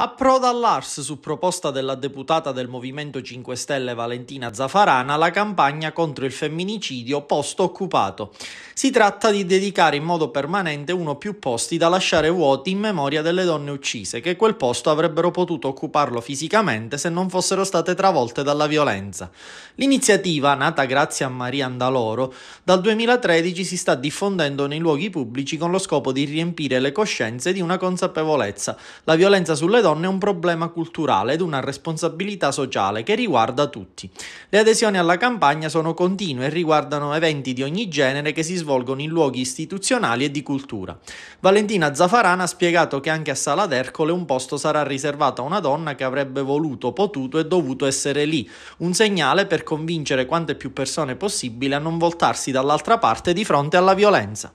Approda all'Ars su proposta della deputata del Movimento 5 Stelle Valentina Zafarana la campagna contro il femminicidio posto occupato. Si tratta di dedicare in modo permanente uno o più posti da lasciare vuoti in memoria delle donne uccise che quel posto avrebbero potuto occuparlo fisicamente se non fossero state travolte dalla violenza. L'iniziativa, nata grazie a Maria Andaloro, dal 2013 si sta diffondendo nei luoghi pubblici con lo scopo di riempire le coscienze di una consapevolezza. La violenza sulle donne donne è un problema culturale ed una responsabilità sociale che riguarda tutti. Le adesioni alla campagna sono continue e riguardano eventi di ogni genere che si svolgono in luoghi istituzionali e di cultura. Valentina Zafarana ha spiegato che anche a Sala d'Ercole un posto sarà riservato a una donna che avrebbe voluto, potuto e dovuto essere lì, un segnale per convincere quante più persone possibile a non voltarsi dall'altra parte di fronte alla violenza.